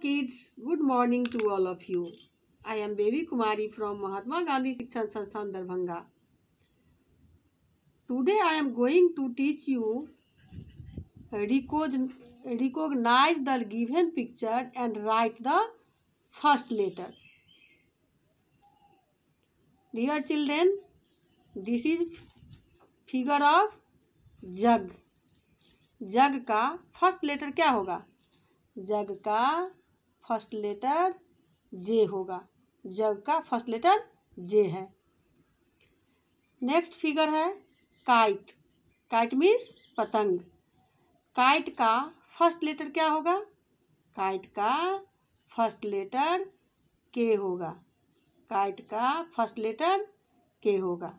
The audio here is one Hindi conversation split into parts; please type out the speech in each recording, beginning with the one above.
kids good morning to all of you I am Baby Kumari from Mahatma Gandhi शिक्षण संस्थान Darbhanga today I am going to teach you recog recognise the given picture and write the first letter dear children this is figure of jug jug का फर्स्ट लेटर क्या होगा जग का फर्स्ट लेटर जे होगा जग का फर्स्ट लेटर जे है नेक्स्ट फिगर है काइट काइट मीन्स पतंग काइट का फर्स्ट लेटर क्या होगा काइट का फर्स्ट लेटर के होगा काइट का फर्स्ट लेटर के होगा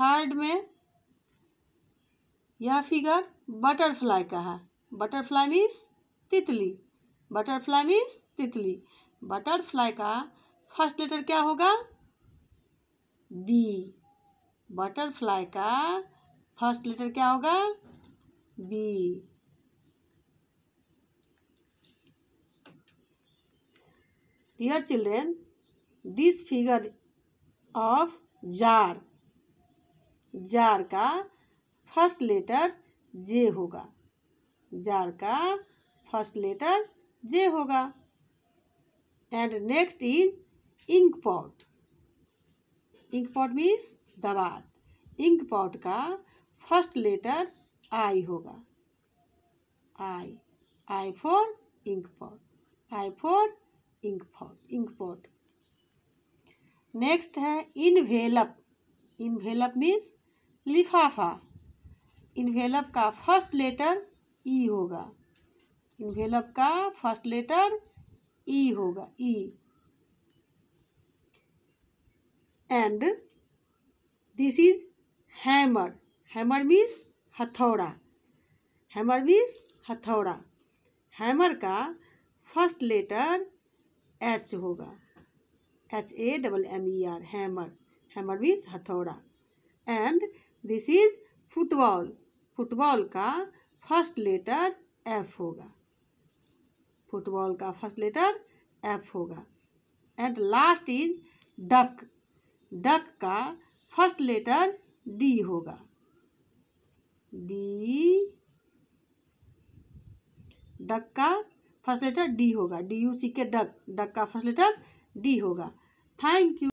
थर्ड में यह फिगर बटरफ्लाई का है बटरफ्लाई मीन्स तितली बटरफ्लाई मीन्स तितली बटरफ्लाई का फर्स्ट लेटर क्या होगा बी बटरफ्लाई का फर्स्ट लेटर क्या होगा B dear children this figure of jar jar का फर्स्ट लेटर जे होगा जार का फर्स्ट लेटर जे होगा and next is ink pot ink pot means दबात इंक पॉट का फर्स्ट लेटर आई होगा I I for ink pot I for ink pot ink pot next है इनवेलप इनवेलप मीन्स लिफाफा इनवेलप का फर्स्ट लेटर ई होगा इन्वेलप का फर्स्ट लेटर ई होगा E and this is hammer hammer means हथौड़ा हैमर मीन्स हथौड़ा हैमर का फर्स्ट लेटर एच होगा H A double M E R hammer hammer means हथौड़ा and this is football football का फर्स्ट लेटर एफ होगा फुटबॉल का फर्स्ट लेटर एफ होगा and last is duck duck का फर्स्ट लेटर डी होगा डी डक का फर्स्ट लेटर डी होगा D U C K duck duck का फर्स्ट लेटर डी होगा थैंक यू